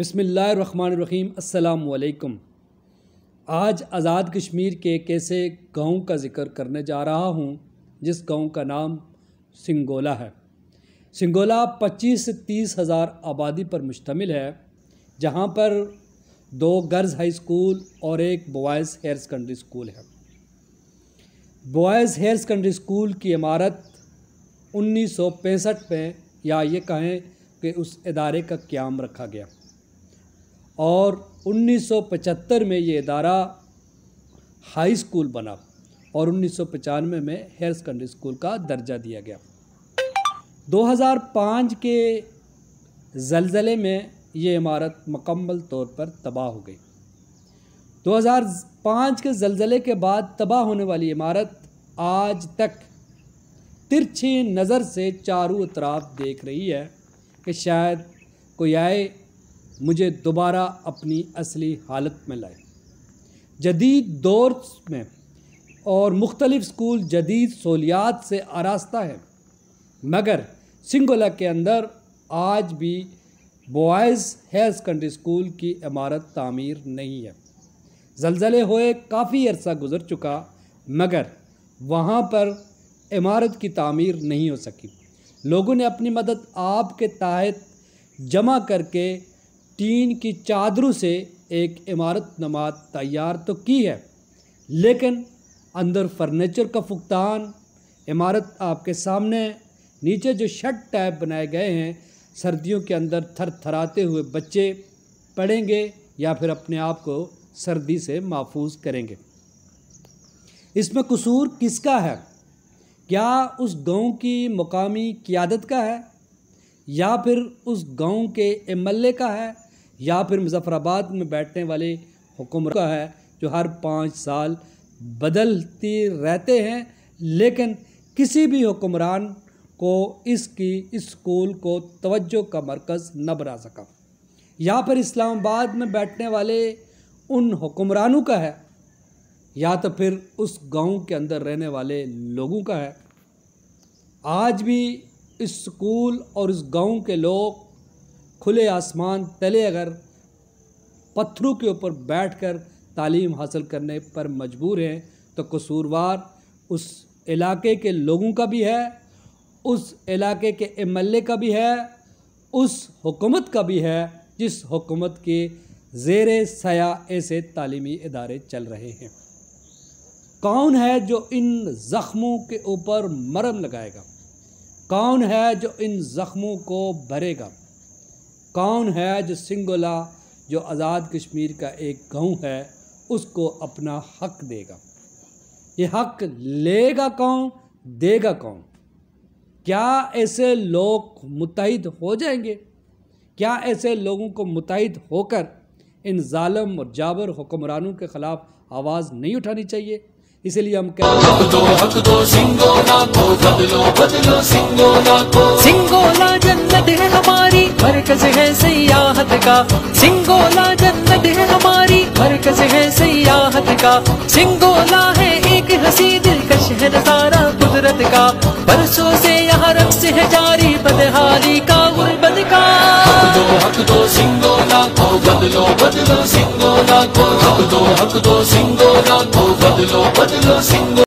बसमीम अल्लाम आज आज़ाद कश्मीर के कैसे गांव का ज़िक्र करने जा रहा हूं जिस गांव का नाम सिंगोला है सिंगोला 25 से तीस हज़ार आबादी पर मुश्तमिल है जहां पर दो गर्ल्स हाई स्कूल और एक बॉयज़ हेयर सेकेंडरी स्कूल है बॉयज़ हेयर सेकेंडरी स्कूल की इमारत पैंसठ में या ये कहें कि उस इदारे का क्याम रखा गया और 1975 में ये इदारा हाई स्कूल बना और पचानवे में हायर सेकेंडरी स्कूल का दर्जा दिया गया 2005 के जलजले में ये इमारत मकम्मल तौर पर तबाह हो गई 2005 के जलजले के बाद तबाह होने वाली इमारत आज तक तिरछी नज़र से चारों अतराफ देख रही है कि शायद कोई आए मुझे दोबारा अपनी असली हालत में लाए जदीद दौर में और मुख्तलिफ़ स्कूल जदीद सहूलियात से आरास्ता है मगर सिंगोला के अंदर आज भी बॉयज़ हायर सेकेंडरी स्कूल की इमारत तामीर नहीं है जलजले हुए काफ़ी अरसा गुज़र चुका मगर वहाँ पर इमारत की तामीर नहीं हो सकी लोगों ने अपनी मदद आपके तहत जमा करके टीन की चादरों से एक इमारत नमाज तैयार तो की है लेकिन अंदर फर्नीचर का फुकदान इमारत आपके सामने नीचे जो शट टाइप बनाए गए हैं सर्दियों के अंदर थर थराते हुए बच्चे पढ़ेंगे या फिर अपने आप को सर्दी से महफूज करेंगे इसमें कसूर किसका है क्या उस गांव की मकामी क़्यादत का है या फिर उस गांव के एम का है या फिर मुजफ़राबाद में बैठने वाले हुकुमर का है जो हर पाँच साल बदलती रहते हैं लेकिन किसी भी हुक्मरान को इसकी इस स्कूल को तवज्जो का मरकज़ न बना सका या फिर इस्लामाबाद में बैठने वाले उन हुक्मरानों का है या तो फिर उस गांव के अंदर रहने वाले लोगों का है आज भी इस स्कूल और इस गांव के लोग खुले आसमान तले अगर पत्थरों के ऊपर बैठ कर तालीम हासिल करने पर मजबूर हैं तो कसूरवार उस इलाके के लोगों का भी है उस इलाके के ए का भी है उस हुकूमत का भी है जिस हुकूमत के जेर सया ऐसे तालीमी इदारे चल रहे हैं कौन है जो इन ज़ख्मों के ऊपर मरम लगाएगा कौन है जो इन ज़ख्मों को भरेगा कौन है जो सिंगोला जो आज़ाद कश्मीर का एक गांव है उसको अपना हक देगा ये हक लेगा कौन देगा कौन क्या ऐसे लोग मुतहद हो जाएंगे क्या ऐसे लोगों को मुतहद होकर इन ालम और जाबर हुक्मरानों के ख़िलाफ़ आवाज़ नहीं उठानी चाहिए इसीलिए हम कहते हैं मरकज है सयाहत का सिंगोला जन्नत है हमारी मरकज है सयाहत का सिंगोला है एक हसी दिलकश है नजारा कुदरत का बरसों से यहाँ से है जारी बदहाली का गुर्बत का हक दो हक दो सिंगोला को बदलो बदलो सिंगोला को हक दो हक दो सिंगोला को बदलो बदलो सिंगो